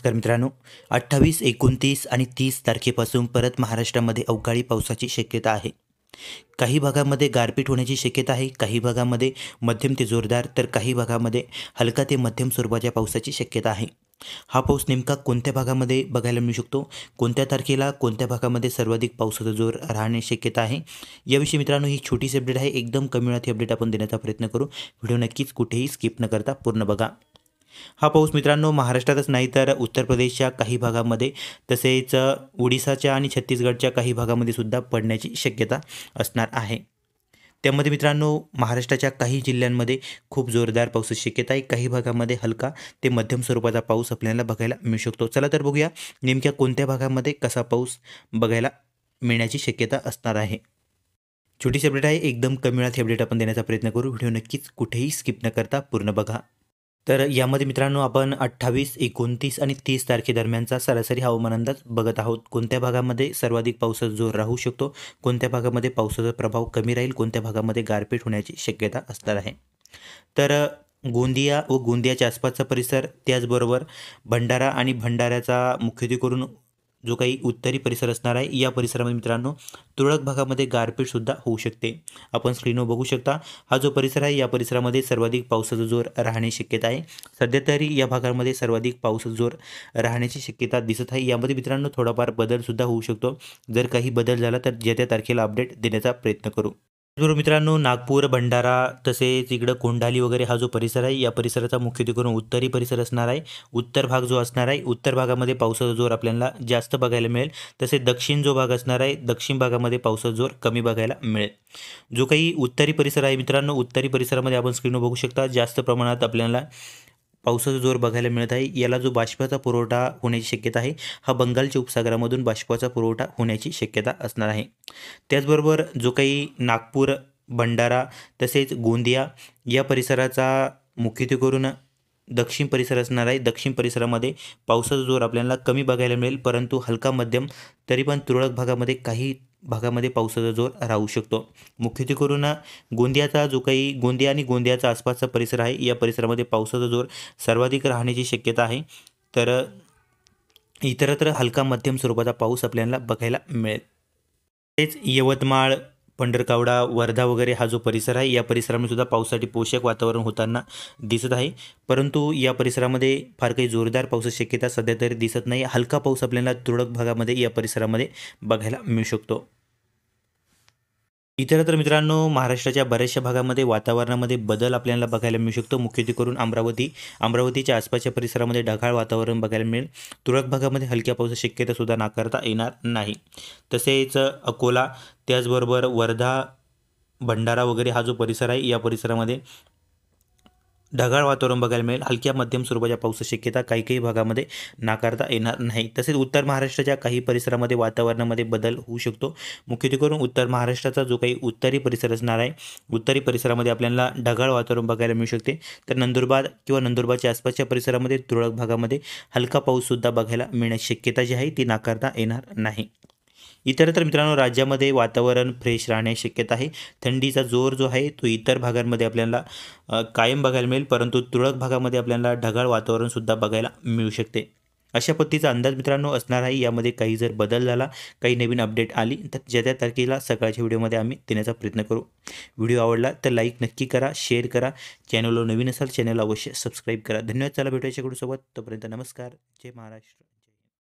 नमस्कार मित्रांनो अठ्ठावीस एकोणतीस आणि तीस तारखेपासून परत महाराष्ट्रामध्ये अवकाळी पावसाची शक्यता आहे काही भागामध्ये गारपीट होण्याची शक्यता आहे काही भागामध्ये मध्यम ते जोरदार तर काही भागामध्ये हलका ते मध्यम स्वरूपाच्या पावसाची शक्यता आहे हा पाऊस नेमका कोणत्या भागामध्ये बघायला मिळू शकतो कोणत्या तारखेला कोणत्या भागामध्ये सर्वाधिक पावसाचा जोर राहण्याची शक्यता आहे याविषयी मित्रांनो ही छोटीशी अपडेट आहे एकदम कमी वेळात ही अपडेट आपण देण्याचा प्रयत्न करू व्हिडिओ नक्कीच कुठेही स्किप न करता पूर्ण बघा हा पाऊस मित्रांनो महाराष्ट्रातच नाही तर उत्तर प्रदेशच्या काही भागामध्ये तसेच ओडिसाच्या आणि छत्तीसगडच्या काही भागामध्ये सुद्धा पडण्याची शक्यता असणार आहे त्यामध्ये मित्रांनो महाराष्ट्राच्या काही जिल्ह्यांमध्ये खूप जोरदार पावसाची शक्यता आहे काही भागामध्ये हलका ते मध्यम स्वरूपाचा पाऊस आपल्याला बघायला मिळू शकतो चला तर बघूया नेमक्या कोणत्या भागामध्ये कसा पाऊस बघायला मिळण्याची शक्यता असणार आहे छोटीशी अपडेट आहे एकदम कमी वेळात अपडेट आपण देण्याचा प्रयत्न करू व्हिडिओ नक्कीच कुठेही स्किप न करता पूर्ण बघा तर यामध्ये मित्रांनो आपण अठ्ठावीस एकोणतीस आणि तीस तारखेदरम्यानचा सरासरी हवामान अंदाज बघत आहोत कोणत्या भागामध्ये सर्वाधिक पावसाचा जोर राहू शकतो कोणत्या भागामध्ये पावसाचा प्रभाव कमी राहील कोणत्या भागामध्ये गारपीट होण्याची शक्यता असणार आहे तर गोंदिया व गोंदियाच्या आसपासचा परिसर त्याचबरोबर भंडारा आणि भंडाऱ्याचा मुख्यत्वे करून जो काही उत्तरी परिसर असणार आहे या परिसरामध्ये मित्रांनो तुरळक भागामध्ये गारपीटसुद्धा होऊ शकते आपण स्क्रीनवर बघू शकता हा जो परिसर आहे या परिसरामध्ये सर्वाधिक पावसाचा जोर राहण्याची शक्यता आहे सध्या तरी या भागामध्ये सर्वाधिक पावसाचा जोर राहण्याची शक्यता दिसत आहे यामध्ये मित्रांनो थोडाफार बदलसुद्धा होऊ शकतो जर काही बदल झाला तर ज्या त्या तारखेला अपडेट देण्याचा प्रयत्न करू त्याचबरोबर मित्रांनो नागपूर भंडारा तसेच इकडं कोंढाली वगैरे हा जो परिसर आहे या परिसराचा मुख्यत्वे करून उत्तरी परिसर असणार आहे उत्तर भाग जो असणार आहे उत्तर भागामध्ये पावसाचा जोर आपल्याला जास्त बघायला मिळेल तसे दक्षिण जो भाग असणार आहे दक्षिण भागामध्ये पावसाचा जोर कमी बघायला मिळेल जो काही उत्तरी परिसर आहे मित्रांनो उत्तरी परिसरामध्ये आपण स्क्रीनवर बघू शकता जास्त प्रमाणात आपल्याला पावसाचा जोर बघायला मिळत आहे याला जो बाष्पाचा पुरवठा होण्याची शक्यता आहे हा बंगालच्या उपसागरामधून बाष्पाचा पुरवठा होण्याची शक्यता असणार आहे त्याचबरोबर जो काही नागपूर भंडारा तसेच गोंदिया या परिसराचा मुख्यत्वे करून दक्षिण परिसर असणार आहे दक्षिण परिसरामध्ये पावसाचा जोर आपल्याला कमी बघायला मिळेल परंतु हलका मध्यम तरी पण तुरळक भागामध्ये काही भागामध्ये पावसाचा जोर राहू शकतो मुख्यत्वे करून गोंदियाचा जो काही गोंदिया आणि गोंदियाचा आसपासचा परिसर आहे या परिसरामध्ये पावसाचा जोर सर्वाधिक राहण्याची शक्यता आहे तर इतरत्र हलका मध्यम स्वरूपाचा पाऊस आपल्याला बघायला मिळेल तेच यवतमाळ पंढरकावडा वर्धा वगैरे हा जो परिसर आहे या परिसरामध्ये सुद्धा पावसासाठी पोषक वातावरण होताना दिसत आहे परंतु या परिसरामध्ये फार काही जोरदार पावसाची शक्यता सध्या तरी दिसत नाही हलका पाऊस आपल्याला तुरळक भागामध्ये या परिसरामध्ये बघायला मिळू शकतो इतर तर मित्रांनो महाराष्ट्राच्या बऱ्याचशा भागामध्ये वातावरणामध्ये बदल आपल्याला बघायला मिळू शकतो मुख्यत्वे करून अमरावती अमरावतीच्या आसपासच्या परिसरामध्ये ढगाळ वातावरण बघायला मिळेल तुरळक भागामध्ये हलक्या पावसाची शक्यतासुद्धा नाकारता येणार नाही तसेच अकोला त्याचबरोबर वर्धा भंडारा वगैरे हा जो परिसर आहे या परिसरामध्ये ढगाळ वातावरण बघायला मिळेल हलक्या मध्यम स्वरूपाच्या पाऊस शक्यता काही काही भागामध्ये नाकारता येणार नाही तसेच उत्तर महाराष्ट्राच्या काही परिसरामध्ये वातावरणामध्ये बदल होऊ शकतो करून उत्तर महाराष्ट्राचा जो काही उत्तरी परिसर असणार आहे उत्तरी परिसरामध्ये आपल्याला ढगाळ वातावरण बघायला मिळू शकते तर नंदुरबार किंवा नंदुरबारच्या आसपासच्या परिसरामध्ये तुरळक भागामध्ये हलका पाऊससुद्धा बघायला मिळण्याची शक्यता जी आहे ती नाकारता येणार नाही इतरत्र मित्रांनो राज्यामध्ये वातावरण फ्रेश राहण्याची शक्यता आहे थंडीचा जोर जो आहे तो इतर भागांमध्ये आपल्याला कायम बघायला मिळेल परंतु तुरळक भागामध्ये आपल्याला ढगाळ वातावरणसुद्धा बघायला मिळू शकते अशा पद्धतीचा अंदाज मित्रांनो असणार आहे यामध्ये काही जर बदल झाला काही नवीन अपडेट आली तर ज्या त्या तारखेला सकाळच्या व्हिडिओमध्ये आम्ही देण्याचा प्रयत्न करू व्हिडिओ आवडला तर लाईक नक्की करा शेअर करा चॅनलवर नवीन असाल चॅनल अवश्य सबस्क्राईब करा धन्यवाद चला भेटायच्या सोबत तोपर्यंत नमस्कार जय महाराष्ट्र